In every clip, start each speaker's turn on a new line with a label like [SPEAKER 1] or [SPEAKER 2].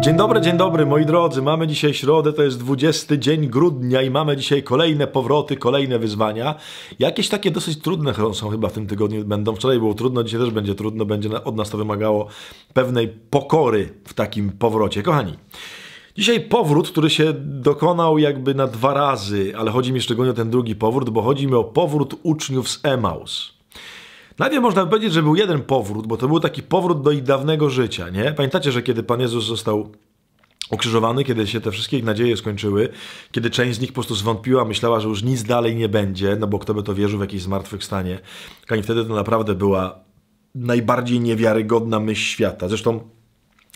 [SPEAKER 1] Dzień dobry, dzień dobry moi drodzy. Mamy dzisiaj środę, to jest 20 dzień grudnia i mamy dzisiaj kolejne powroty, kolejne wyzwania. Jakieś takie dosyć trudne są chyba w tym tygodniu będą. Wczoraj było trudno, dzisiaj też będzie trudno, będzie od nas to wymagało pewnej pokory w takim powrocie. Kochani, Dzisiaj powrót, który się dokonał jakby na dwa razy, ale chodzi mi szczególnie o ten drugi powrót, bo chodzi mi o powrót uczniów z Emaus. Najpierw można powiedzieć, że był jeden powrót, bo to był taki powrót do ich dawnego życia, nie? Pamiętacie, że kiedy Pan Jezus został ukrzyżowany, kiedy się te wszystkie ich nadzieje skończyły, kiedy część z nich po prostu zwątpiła, myślała, że już nic dalej nie będzie, no bo kto by to wierzył w jakiś zmartwychwstanie. Kani wtedy to naprawdę była najbardziej niewiarygodna myśl świata. Zresztą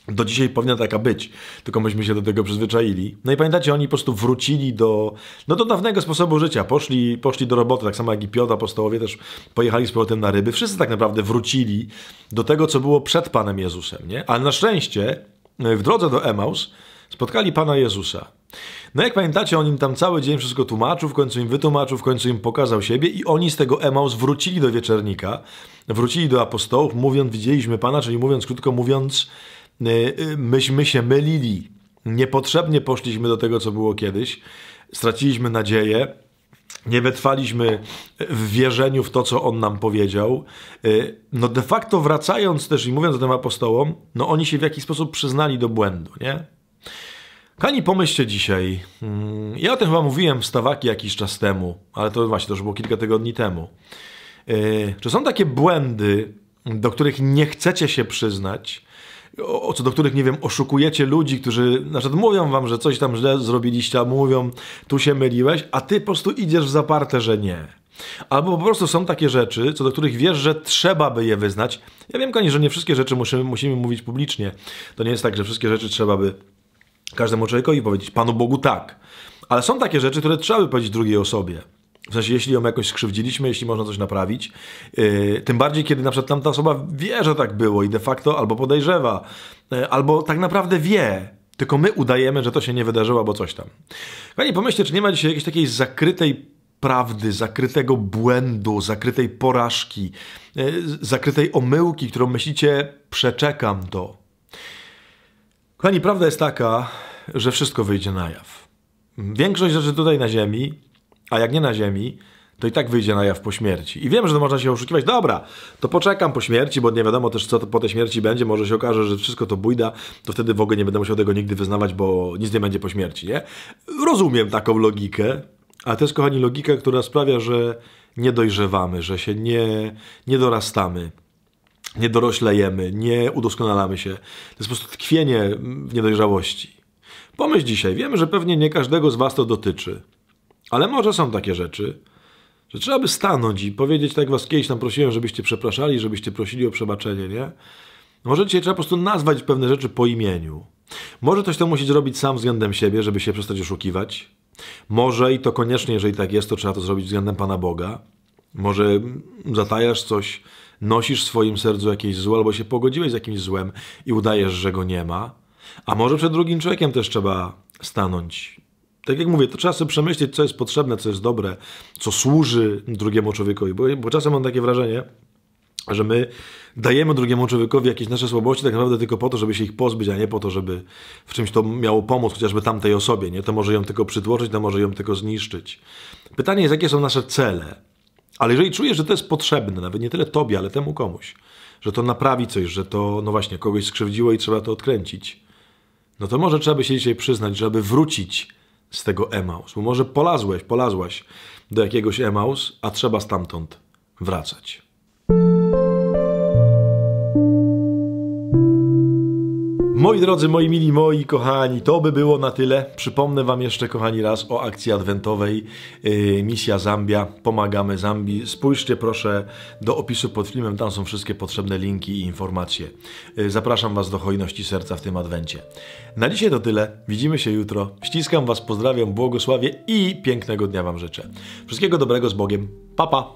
[SPEAKER 1] do dzisiaj powinna taka być, tylko myśmy się do tego przyzwyczaili. No i pamiętacie, oni po prostu wrócili do, no do dawnego sposobu życia. Poszli, poszli do roboty, tak samo jak i Piotr, apostołowie też pojechali z powrotem na ryby. Wszyscy tak naprawdę wrócili do tego, co było przed Panem Jezusem, nie? Ale na szczęście e, w drodze do Emaus spotkali Pana Jezusa. No jak pamiętacie, on im tam cały dzień wszystko tłumaczył, w końcu im wytłumaczył, w końcu im pokazał siebie i oni z tego Emaus wrócili do wieczernika, wrócili do apostołów, mówiąc, widzieliśmy Pana, czyli mówiąc, krótko mówiąc, Y, y, myśmy się mylili. Niepotrzebnie poszliśmy do tego, co było kiedyś. Straciliśmy nadzieję, nie wytrwaliśmy w wierzeniu w to, co on nam powiedział. Y, no de facto wracając też i mówiąc o tym apostołom, no oni się w jakiś sposób przyznali do błędu, nie? Kani, pomyślcie dzisiaj. Mm, ja o tym chyba mówiłem w Stawaki jakiś czas temu, ale to właśnie, to już było kilka tygodni temu. Czy są takie błędy, do których nie chcecie się przyznać, o, co do których, nie wiem, oszukujecie ludzi, którzy na przykład mówią wam, że coś tam źle zrobiliście, a mówią, tu się myliłeś, a ty po prostu idziesz w zaparte, że nie. Albo po prostu są takie rzeczy, co do których wiesz, że trzeba by je wyznać. Ja wiem, kochani, że nie wszystkie rzeczy musimy, musimy mówić publicznie. To nie jest tak, że wszystkie rzeczy trzeba by każdemu człowiekowi powiedzieć, Panu Bogu tak. Ale są takie rzeczy, które trzeba by powiedzieć drugiej osobie. W sensie, jeśli ją jakoś skrzywdziliśmy, jeśli można coś naprawić. Yy, tym bardziej, kiedy na przykład tamta osoba wie, że tak było i de facto albo podejrzewa, yy, albo tak naprawdę wie, tylko my udajemy, że to się nie wydarzyło, bo coś tam. Pani pomyślcie, czy nie ma dzisiaj jakiejś takiej zakrytej prawdy, zakrytego błędu, zakrytej porażki, yy, zakrytej omyłki, którą myślicie, przeczekam to. Pani prawda jest taka, że wszystko wyjdzie na jaw. Większość rzeczy tutaj na Ziemi a jak nie na ziemi, to i tak wyjdzie na jaw po śmierci. I wiem, że można się oszukiwać, dobra, to poczekam po śmierci, bo nie wiadomo też, co po tej śmierci będzie, może się okaże, że wszystko to bójda, to wtedy w ogóle nie będę musiał tego nigdy wyznawać, bo nic nie będzie po śmierci, nie? Rozumiem taką logikę, ale to jest, kochani, logika, która sprawia, że nie dojrzewamy, że się nie, nie dorastamy nie doroślejemy, nie udoskonalamy się. To jest po prostu tkwienie w niedojrzałości. Pomyśl dzisiaj, wiemy, że pewnie nie każdego z Was to dotyczy. Ale może są takie rzeczy, że trzeba by stanąć i powiedzieć, tak jak was kiedyś tam prosiłem, żebyście przepraszali, żebyście prosili o przebaczenie, nie? Może dzisiaj trzeba po prostu nazwać pewne rzeczy po imieniu. Może ktoś to musieć robić sam względem siebie, żeby się przestać oszukiwać. Może i to koniecznie, jeżeli tak jest, to trzeba to zrobić względem Pana Boga. Może zatajasz coś, nosisz w swoim sercu jakieś zło, albo się pogodziłeś z jakimś złem i udajesz, że go nie ma. A może przed drugim człowiekiem też trzeba stanąć tak jak mówię, to trzeba sobie przemyśleć, co jest potrzebne, co jest dobre, co służy drugiemu człowiekowi, bo, bo czasem mam takie wrażenie, że my dajemy drugiemu człowiekowi jakieś nasze słabości tak naprawdę tylko po to, żeby się ich pozbyć, a nie po to, żeby w czymś to miało pomóc chociażby tamtej osobie, nie? To może ją tylko przytłoczyć, to może ją tylko zniszczyć. Pytanie jest, jakie są nasze cele. Ale jeżeli czujesz, że to jest potrzebne, nawet nie tyle tobie, ale temu komuś, że to naprawi coś, że to, no właśnie, kogoś skrzywdziło i trzeba to odkręcić, no to może trzeba by się dzisiaj przyznać, żeby wrócić z tego Emaus. Bo może polazłeś, polazłaś do jakiegoś Emaus, a trzeba stamtąd wracać. Moi drodzy, moi mili, moi kochani, to by było na tyle. Przypomnę Wam jeszcze, kochani, raz o akcji adwentowej yy, Misja Zambia. Pomagamy Zambii. Spójrzcie proszę do opisu pod filmem, tam są wszystkie potrzebne linki i informacje. Yy, zapraszam Was do hojności serca w tym adwencie. Na dzisiaj to tyle. Widzimy się jutro. Ściskam Was, pozdrawiam, błogosławię i pięknego dnia Wam życzę. Wszystkiego dobrego z Bogiem. Pa, pa!